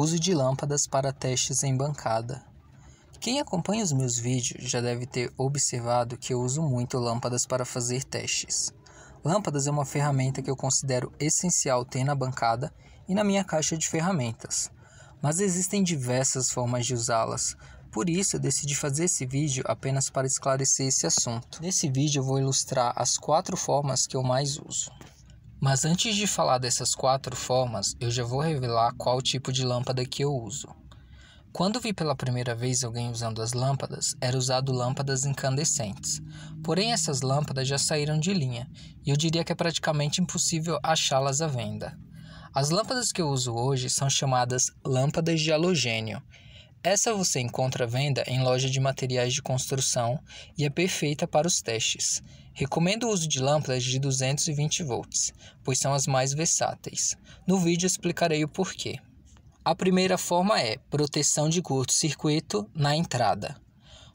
Uso de lâmpadas para testes em bancada. Quem acompanha os meus vídeos já deve ter observado que eu uso muito lâmpadas para fazer testes. Lâmpadas é uma ferramenta que eu considero essencial ter na bancada e na minha caixa de ferramentas. Mas existem diversas formas de usá-las, por isso eu decidi fazer esse vídeo apenas para esclarecer esse assunto. Nesse vídeo eu vou ilustrar as quatro formas que eu mais uso. Mas antes de falar dessas quatro formas, eu já vou revelar qual tipo de lâmpada que eu uso. Quando vi pela primeira vez alguém usando as lâmpadas, era usado lâmpadas incandescentes. Porém, essas lâmpadas já saíram de linha, e eu diria que é praticamente impossível achá-las à venda. As lâmpadas que eu uso hoje são chamadas lâmpadas de halogênio, essa você encontra à venda em loja de materiais de construção e é perfeita para os testes. Recomendo o uso de lâmpadas de 220 volts, pois são as mais versáteis. No vídeo explicarei o porquê. A primeira forma é proteção de curto-circuito na entrada.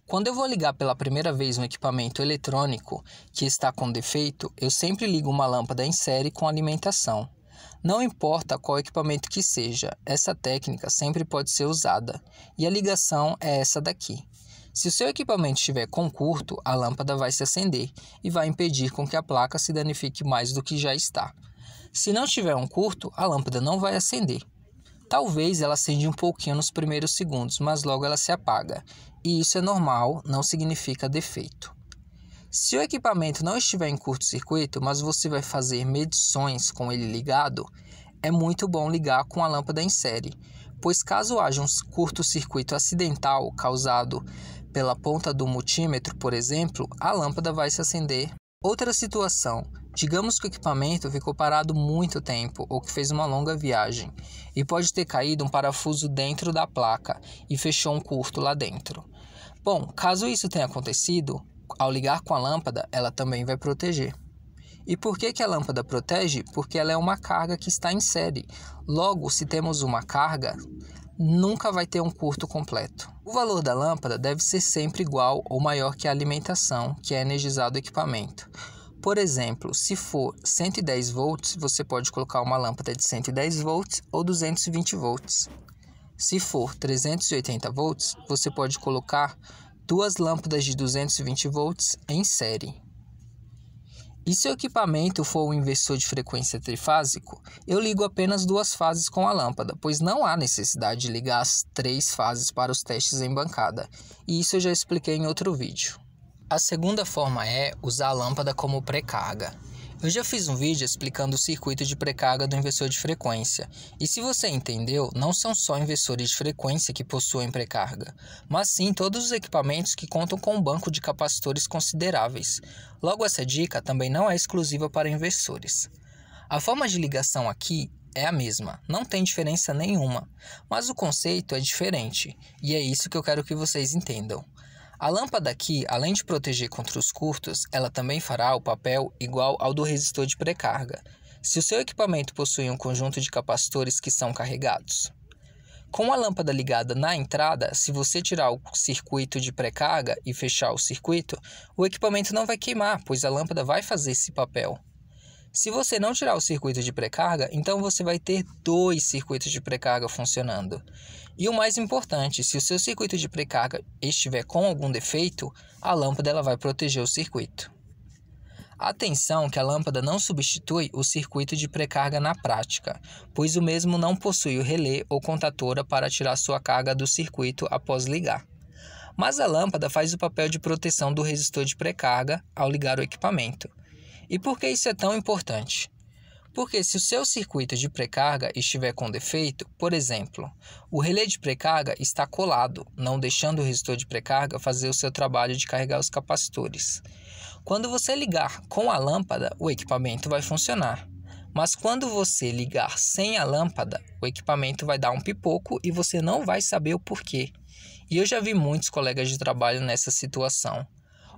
Quando eu vou ligar pela primeira vez um equipamento eletrônico que está com defeito, eu sempre ligo uma lâmpada em série com alimentação. Não importa qual equipamento que seja, essa técnica sempre pode ser usada, e a ligação é essa daqui. Se o seu equipamento estiver com curto, a lâmpada vai se acender e vai impedir com que a placa se danifique mais do que já está. Se não tiver um curto, a lâmpada não vai acender. Talvez ela acende um pouquinho nos primeiros segundos, mas logo ela se apaga. E isso é normal, não significa defeito. Se o equipamento não estiver em curto-circuito, mas você vai fazer medições com ele ligado, é muito bom ligar com a lâmpada em série, pois caso haja um curto-circuito acidental causado pela ponta do multímetro, por exemplo, a lâmpada vai se acender. Outra situação, Digamos que o equipamento ficou parado muito tempo ou que fez uma longa viagem e pode ter caído um parafuso dentro da placa e fechou um curto lá dentro. Bom, caso isso tenha acontecido, ao ligar com a lâmpada, ela também vai proteger. E por que, que a lâmpada protege? Porque ela é uma carga que está em série. Logo, se temos uma carga, nunca vai ter um curto completo. O valor da lâmpada deve ser sempre igual ou maior que a alimentação que é energizado o equipamento. Por exemplo, se for 110 volts, você pode colocar uma lâmpada de 110 volts ou 220 volts. Se for 380 volts, você pode colocar duas lâmpadas de 220 volts em série. E se o equipamento for um inversor de frequência trifásico, eu ligo apenas duas fases com a lâmpada, pois não há necessidade de ligar as três fases para os testes em bancada, e isso eu já expliquei em outro vídeo. A segunda forma é usar a lâmpada como pré-carga. Eu já fiz um vídeo explicando o circuito de precarga do inversor de frequência, e se você entendeu, não são só inversores de frequência que possuem precarga, mas sim todos os equipamentos que contam com um banco de capacitores consideráveis. Logo, essa dica também não é exclusiva para inversores. A forma de ligação aqui é a mesma, não tem diferença nenhuma, mas o conceito é diferente, e é isso que eu quero que vocês entendam. A lâmpada aqui, além de proteger contra os curtos, ela também fará o papel igual ao do resistor de pré-carga, se o seu equipamento possui um conjunto de capacitores que são carregados. Com a lâmpada ligada na entrada, se você tirar o circuito de pré-carga e fechar o circuito, o equipamento não vai queimar, pois a lâmpada vai fazer esse papel. Se você não tirar o circuito de pré-carga, então você vai ter dois circuitos de pré-carga funcionando. E o mais importante, se o seu circuito de pré-carga estiver com algum defeito, a lâmpada ela vai proteger o circuito. Atenção que a lâmpada não substitui o circuito de pré-carga na prática, pois o mesmo não possui o relé ou contatora para tirar sua carga do circuito após ligar. Mas a lâmpada faz o papel de proteção do resistor de pré-carga ao ligar o equipamento. E por que isso é tão importante? Porque se o seu circuito de precarga estiver com defeito, por exemplo, o relé de precarga está colado, não deixando o resistor de precarga fazer o seu trabalho de carregar os capacitores. Quando você ligar com a lâmpada, o equipamento vai funcionar. Mas quando você ligar sem a lâmpada, o equipamento vai dar um pipoco e você não vai saber o porquê. E eu já vi muitos colegas de trabalho nessa situação.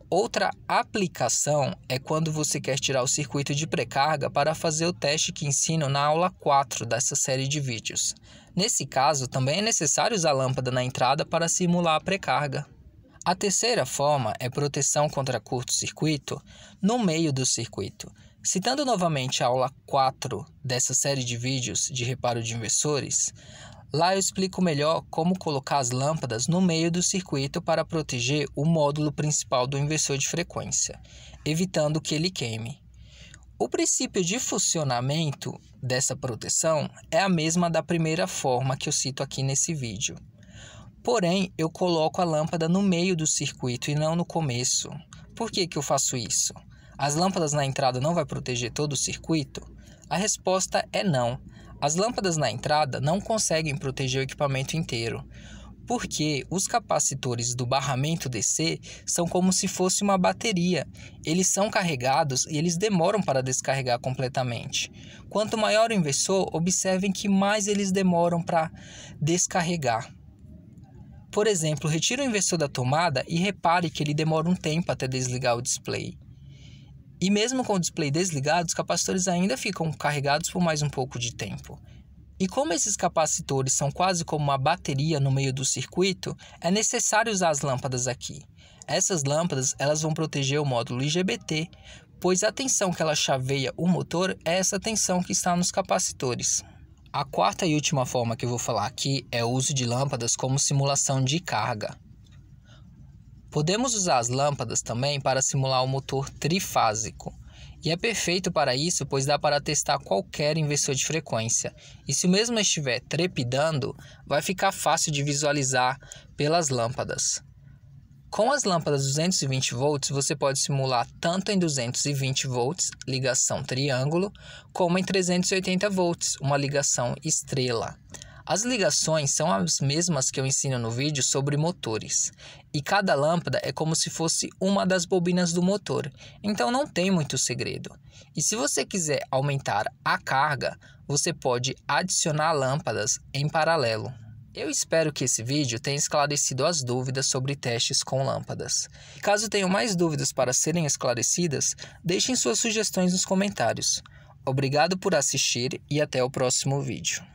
Outra aplicação é quando você quer tirar o circuito de precarga para fazer o teste que ensino na aula 4 dessa série de vídeos. Nesse caso, também é necessário usar a lâmpada na entrada para simular a precarga. A terceira forma é proteção contra curto-circuito no meio do circuito. Citando novamente a aula 4 dessa série de vídeos de reparo de inversores, Lá eu explico melhor como colocar as lâmpadas no meio do circuito para proteger o módulo principal do inversor de frequência, evitando que ele queime. O princípio de funcionamento dessa proteção é a mesma da primeira forma que eu cito aqui nesse vídeo. Porém, eu coloco a lâmpada no meio do circuito e não no começo. Por que, que eu faço isso? As lâmpadas na entrada não vai proteger todo o circuito? A resposta é não. As lâmpadas na entrada não conseguem proteger o equipamento inteiro, porque os capacitores do barramento DC são como se fosse uma bateria. Eles são carregados e eles demoram para descarregar completamente. Quanto maior o inversor, observem que mais eles demoram para descarregar. Por exemplo, retire o inversor da tomada e repare que ele demora um tempo até desligar o display. E mesmo com o display desligado, os capacitores ainda ficam carregados por mais um pouco de tempo. E como esses capacitores são quase como uma bateria no meio do circuito, é necessário usar as lâmpadas aqui. Essas lâmpadas elas vão proteger o módulo IGBT, pois a tensão que ela chaveia o motor é essa tensão que está nos capacitores. A quarta e última forma que eu vou falar aqui é o uso de lâmpadas como simulação de carga. Podemos usar as lâmpadas também para simular o um motor trifásico. E é perfeito para isso, pois dá para testar qualquer inversor de frequência. E se o mesmo estiver trepidando, vai ficar fácil de visualizar pelas lâmpadas. Com as lâmpadas 220 volts, você pode simular tanto em 220 volts, ligação triângulo, como em 380 volts, uma ligação estrela. As ligações são as mesmas que eu ensino no vídeo sobre motores, e cada lâmpada é como se fosse uma das bobinas do motor, então não tem muito segredo. E se você quiser aumentar a carga, você pode adicionar lâmpadas em paralelo. Eu espero que esse vídeo tenha esclarecido as dúvidas sobre testes com lâmpadas. Caso tenham mais dúvidas para serem esclarecidas, deixem suas sugestões nos comentários. Obrigado por assistir e até o próximo vídeo.